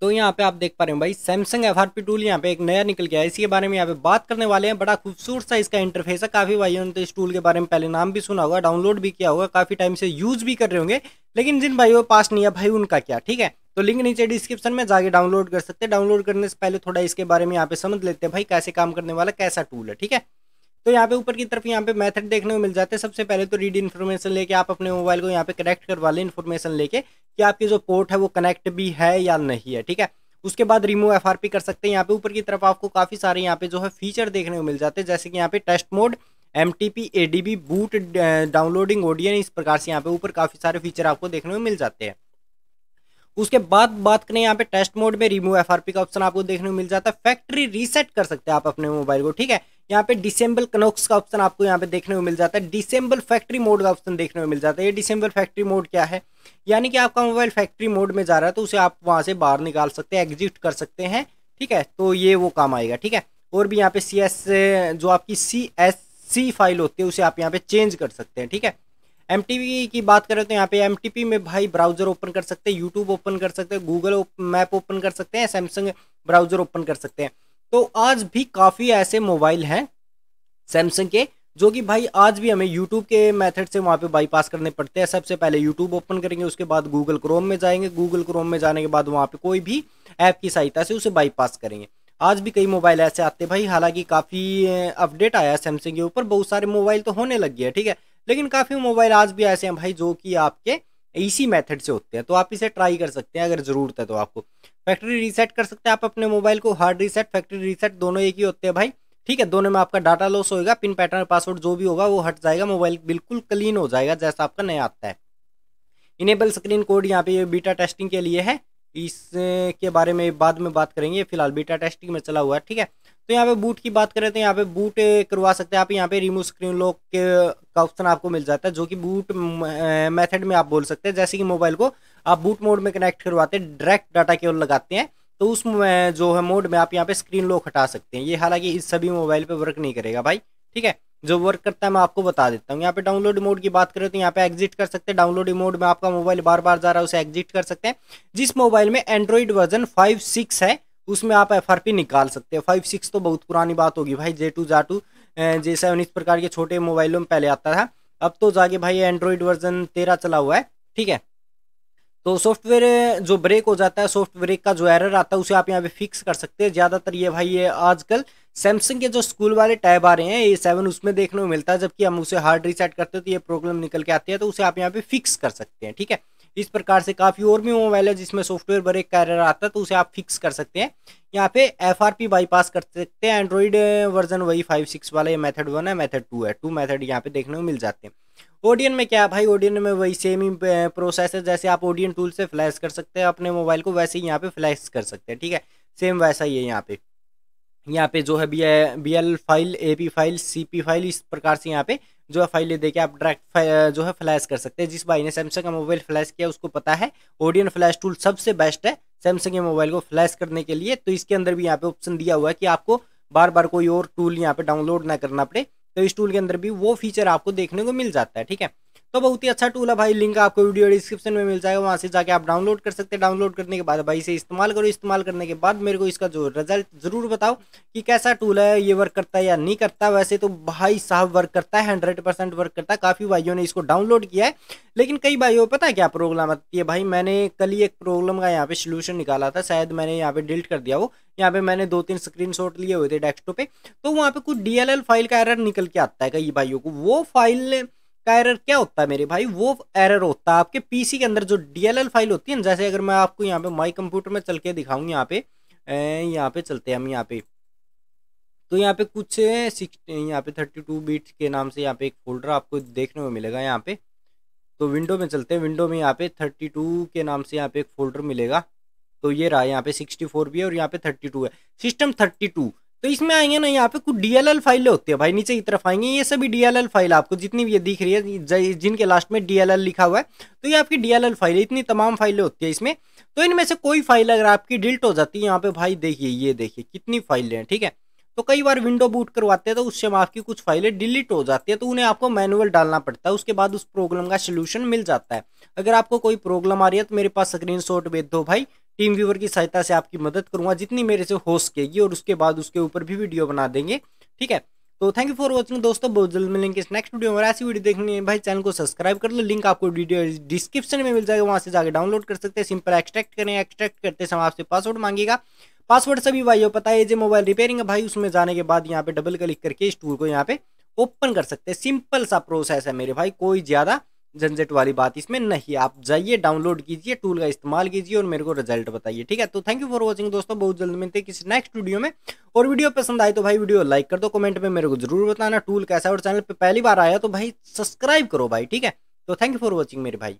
तो यहाँ पे आप देख पा रहे हो भाई Samsung F R P tool यहाँ पे एक नया निकल गया है इसके बारे में यहाँ पे बात करने वाले हैं बड़ा खूबसूरत सा इसका इंटरफेस है काफ़ी भाइयों ने तो इस टूल के बारे में पहले नाम भी सुना होगा डाउनलोड भी किया होगा काफ़ी टाइम से यूज़ भी कर रहे होंगे लेकिन जिन भाइयों के पास नहीं है भाई उनका क्या ठीक है तो लिंक नीचे डिस्क्रिप्शन में जाके डाउनलोड कर सकते हैं डाउनलोड करने से पहले थोड़ा इसके बारे में यहाँ पे समझ लेते हैं भाई कैसे काम करने वाला कैसा टूल है ठीक है तो यहाँ पे ऊपर की तरफ यहाँ पे मेथड देखने को मिल जाते हैं सबसे पहले तो रीड इन्फॉर्मेशन लेके आप अपने मोबाइल को यहाँ पे कनेक्ट करवा लें इन्फॉर्मेशन लेके कि आपके जो पोर्ट है वो कनेक्ट भी है या नहीं है ठीक है उसके बाद रिमूव एफ कर सकते हैं यहाँ पे ऊपर की तरफ आपको काफ़ी सारे यहाँ पे जो है फीचर देखने को मिल जाते हैं जैसे कि यहाँ पे test mode M T boot downloading Odin इस प्रकार से यहाँ पे ऊपर काफ़ी सारे फीचर आपको देखने को मिल जाते हैं उसके बाद बात करें यहाँ पे टेस्ट मोड में रिमूव एफ का ऑप्शन आपको देखने को मिल जाता है फैक्ट्री रीसेट कर सकते हैं आप अपने मोबाइल को ठीक है यहाँ पे डिसेंबल कनोक्स का ऑप्शन आपको यहाँ पे देखने को मिल जाता है डिसेंबल फैक्ट्री मोड का ऑप्शन देखने को मिल जाता है ये डिसेंबल फैक्ट्री मोड क्या है यानी कि आपका मोबाइल फैक्ट्री मोड में जा रहा है तो उसे आप वहाँ से बाहर निकाल सकते हैं एग्जिट कर सकते हैं ठीक है तो ये वो काम आएगा ठीक है और भी यहाँ पे सी एस जो आपकी सी एस सी फाइल होती है उसे आप यहाँ पे चेंज कर सकते हैं ठीक है एम की बात करें तो यहाँ पे एम में भाई ब्राउजर ओपन कर सकते हैं यूट्यूब ओपन कर सकते हैं गूगल मैप ओपन कर सकते हैं सैमसंग ब्राउजर ओपन कर सकते हैं तो आज भी काफ़ी ऐसे मोबाइल हैं सैमसंग के जो कि भाई आज भी हमें यूट्यूब के मेथड से वहाँ पे बाईपास करने पड़ते हैं सबसे पहले यूट्यूब ओपन करेंगे उसके बाद गूगल क्रोम में जाएंगे गूगल क्रोम में जाने के बाद वहाँ पे कोई भी ऐप की सहायता से उसे बाईपास करेंगे आज भी कई मोबाइल ऐसे आते हैं भाई हालांकि काफ़ी अपडेट आया है सैमसंग के ऊपर बहुत सारे मोबाइल तो होने लग गए ठीक है लेकिन काफ़ी मोबाइल आज भी ऐसे हैं भाई जो कि आपके इसी मेथड से होते हैं तो आप इसे ट्राई कर सकते हैं अगर ज़रूरत है तो आपको फैक्ट्री रीसेट कर सकते हैं आप अपने मोबाइल को हार्ड रीसेट फैक्ट्री रीसेट दोनों एक ही होते हैं भाई ठीक है दोनों में आपका डाटा लॉस होगा पिन पैटर्न पासवर्ड जो भी होगा वो हट जाएगा मोबाइल बिल्कुल क्लीन हो जाएगा जैसा आपका नया आता है इनेबल स्क्रीन कोड यहाँ पे ये बीटा टेस्टिंग के लिए है इसके बारे में बाद में बात करेंगे फिलहाल बीटा टेस्टिंग में चला हुआ है ठीक है तो यहाँ पे बूट की बात करें तो यहाँ पे बूट करवा सकते हैं आप यहाँ पे रिमूव स्क्रीन लॉक के का ऑप्शन आपको मिल जाता है जो कि बूट मेथड में आप बोल सकते हैं जैसे कि मोबाइल को आप बूट मोड में कनेक्ट करवाते हैं डायरेक्ट डाटा केवल लगाते हैं तो उस जो है मोड में आप यहाँ पे स्क्रीन लॉक हटा सकते हैं ये हालांकि इस सभी मोबाइल पर वर्क नहीं करेगा भाई ठीक है जो वर्क करता है मैं आपको बता देता हूँ यहाँ पे डाउनलोड मोड की बात करें तो यहाँ पे एग्जिट कर सकते हैं डाउनलोड मोड में आपका मोबाइल बार बार जा रहा है उसे एग्जिट कर सकते हैं जिस मोबाइल में एंड्रॉइड वर्जन फाइव सिक्स है उसमें आप एफ निकाल सकते हैं फाइव सिक्स तो बहुत पुरानी बात होगी भाई जे टू जा टू जे सेवन इस प्रकार के छोटे मोबाइलों में पहले आता था अब तो जाके भाई एंड्रॉयड वर्जन तेरह चला हुआ है ठीक है तो सॉफ्टवेयर जो ब्रेक हो जाता है सॉफ्टवेयर का जो एरर आता है उसे आप यहाँ पे फिक्स कर सकते हैं ज़्यादातर ये भाई ये आजकल सैमसंग के जो स्कूल वाले टैब आ रहे हैं ए सेवन उसमें देखने को मिलता है जबकि हम उसे हार्ड रिसेट करते हैं तो ये प्रॉब्लम निकल के आती है तो उसे आप यहाँ पे फिक्स कर सकते हैं ठीक है इस प्रकार से काफ़ी और भी मोबाइल है जिसमें सॉफ्टवेयर पर एक कैरियर आता है तो उसे आप फिक्स कर सकते हैं यहाँ पे एफ आर पी बाईपास कर सकते हैं एंड्रॉइड वर्जन वही फाइव सिक्स वाला ये मेथड वन है मेथड टू है टू मेथड यहाँ पे देखने को मिल जाते हैं ओडियन में क्या है भाई ओडियन में वही सेम ही प्रोसेस है जैसे आप ओडियन टूल से फ्लैश कर सकते हैं अपने मोबाइल को वैसे ही यहाँ पे फ्लैश कर सकते हैं ठीक है सेम वैसा ही है यहाँ पे यहाँ पे जो है B B L file A P file C P file इस प्रकार से यहाँ पे जो है फाइलें देके आप डायरेक्ट जो है फ्लैश कर सकते हैं जिस भाई ने सैमसंग का मोबाइल फ्लैश किया उसको पता है ओडियन फ्लैश टूल सबसे बेस्ट है सैमसंग के मोबाइल को फ्लैश करने के लिए तो इसके अंदर भी यहाँ पे ऑप्शन दिया हुआ है कि आपको बार बार कोई और टूल यहाँ पे डाउनलोड ना करना पड़े तो इस टूल के अंदर भी वो फीचर आपको देखने को मिल जाता है ठीक है तो बहुत ही अच्छा टूल है भाई लिंक आपको वीडियो डिस्क्रिप्शन में मिल जाएगा वहाँ से जाके आप डाउनलोड कर सकते हैं डाउनलोड करने के बाद भाई इसे इस्तेमाल करो इस्तेमाल करने के बाद मेरे को इसका जो रिजल्ट ज़रूर बताओ कि कैसा टूल है ये वर्क करता है या नहीं करता वैसे तो भाई साहब वर्क करता है हंड्रेड परसेंट वर्क करता है काफ़ी भाइयों ने इसको डाउनलोड किया है लेकिन कई भाइयों को पता है क्या प्रॉब्लम आती है भाई मैंने कल ही एक प्रॉब्लम का यहाँ पे सोल्यूशन निकाला था शायद मैंने यहाँ पे डिलीट कर दिया वो यहाँ पे मैंने दो तीन स्क्रीनशॉट लिए हुए थे डेस्कटॉप पे तो वहाँ पे कुछ डीएलएल फाइल का एरर निकल के आता है कई भाइयों को वो फाइल का एरर क्या होता है मेरे भाई वो एरर होता है आपके पीसी के अंदर जो डीएलएल फाइल होती है जैसे अगर मैं आपको यहाँ पे माई कंप्यूटर में चल के दिखाऊँ यहाँ पे यहाँ पे चलते हैं हम यहाँ पे तो यहाँ पे कुछ यहाँ पे थर्टी टू बीट के नाम से यहाँ पे एक फोल्डर आपको देखने को मिलेगा यहाँ पे तो विंडो में चलते हैं विंडो में यहाँ पे थर्टी टू के नाम से यहाँ पे एक फोल्डर मिलेगा तो ये रहा यहाँ पे सिक्सटी फोर भी है और यहाँ पे थर्टी टू है सिस्टम थर्टी टू तो इसमें आएंगे ना यहाँ पे कुछ डीएलएल फाइलें होती है भाई नीचे की तरफ आएंगे ये सभी डीएलएल फाइल आपको जितनी भी ये दिख रही है जिनके लास्ट में डीएलएल लिखा हुआ है तो ये आपकी डीएलएल फाइल है इतनी तमाम फाइलें होती है इसमें तो इनमें से कोई फाइल अगर आपकी डिल्ट हो जाती है यहाँ पे भाई देखिए ये देखिए कितनी फाइलें हैं ठीक है तो कई बार विंडो बूट करवाते हैं तो उससे आपकी कुछ फाइलें डिलीट हो जाती है तो उन्हें आपको मैनुअल डालना पड़ता है उसके बाद उस प्रॉब्लम का सोल्यूशन मिल जाता है अगर आपको कोई प्रॉब्लम आ रही है तो मेरे पास स्क्रीन भेज दो भाई टीम व्यूवर की सहायता से आपकी मदद करूंगा जितनी मेरे से हो सकेगी और उसके बाद उसके ऊपर भी वीडियो बना देंगे ठीक है तो थैंक यू फॉर वॉचिंग दोस्तों बहुत जल्द मिलेंगे इस नेक्स्ट वीडियो में ऐसी वीडियो देखने है भाई चैनल को सब्सक्राइब कर लो लिंक आपको वीडियो डिस्क्रिप्शन में मिल जाएगा वहाँ से जाकर डाउनलोड कर सकते हैं सिंपल एक्सट्रैक्ट करें एक्सट्रैक्ट करते समय आपसे पासवर्ड मांगेगा पासवर्ड सभी भाइयों पता है जो मोबाइल रिपेयरिंग है भाई उसमें जाने के बाद यहाँ पे डबल क्लिक करके इस टूल को यहाँ पे ओपन कर सकते हैं सिंपल सा प्रोसेस है मेरे भाई कोई ज़्यादा झंझट वाली बात इसमें नहीं आप जाइए डाउनलोड कीजिए टूल का इस्तेमाल कीजिए और मेरे को रिजल्ट बताइए ठीक है तो थैंक यू फॉर वॉचिंग दोस्तों बहुत जल्द मिलते हैं किसी नेक्स्ट वीडियो में और वीडियो पसंद आए तो भाई वीडियो लाइक कर दो कमेंट में मेरे को जरूर बताना टूल कैसा है और चैनल पर पहली बार आया तो भाई सब्सक्राइब करो भाई ठीक है तो थैंक यू फॉर वॉचिंग मेरे भाई